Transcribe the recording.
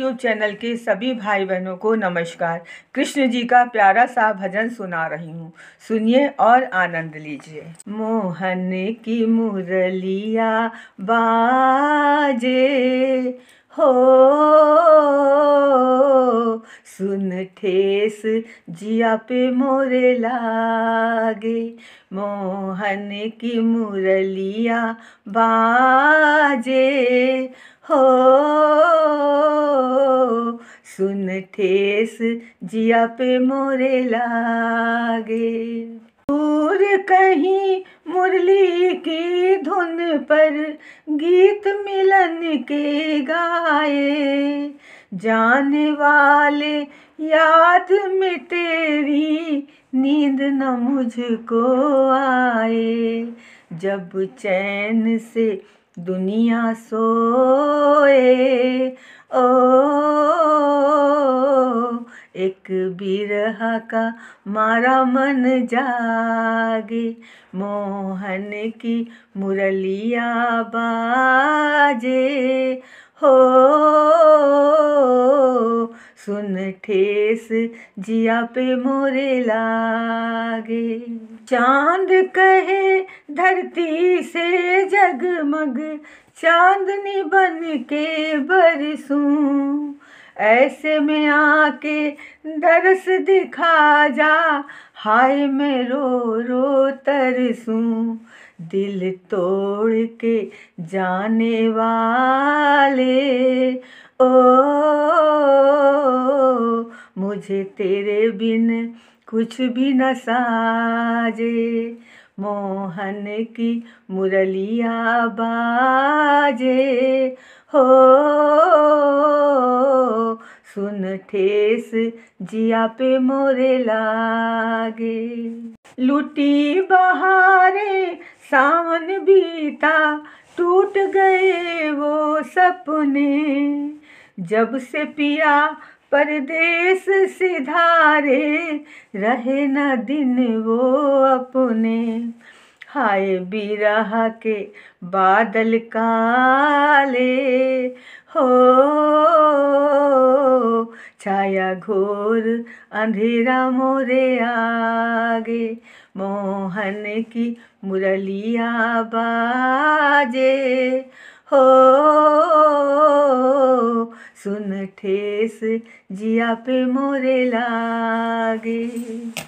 YouTube channel के सभी भाई बहनों को नमस्कार कृष्ण जी का प्यारा सा भजन सुना रही हूँ सुनिए और आनंद लीजिए मोहन की मुरलिया बाजे हो सुन ठेस जिया पे मोरे लागे मोहन की मुरलिया बाजे हो ठेस जिया पे मोरे लागे दूर कहीं मुरली की धुन पर गीत मिलन के गाए जाने वाले याद में तेरी नींद न मुझको आए जब चैन से दुनिया सोए एक बिरहा का मारा मन जागे मोहन की मुरलिया बाजे हो सुन ठेस जिया पे मोरे लागे चांद कहे धरती से जगमग चांदनी बन के बरसूं ऐसे में आके दरस दिखा जा हाय मैं रो रो तरसूं दिल तोड़ के जाने वाले ओ मुझे तेरे बिन कुछ भी न साजे मोहन की मुरलिया बाजे हो सुन ठेस जिया पे मोरे लागे लुटी बहारे सावन बीता टूट गए वो सपने जब से पिया परदेश सिधारे धारे रहे न दिन वो अपने हाय बिरह के बादल काले हो छाया घोर अंधेरा मोरे आगे मोहन की मुरलिया बाजे हो सुन ठेस जिया पे मोरे लागे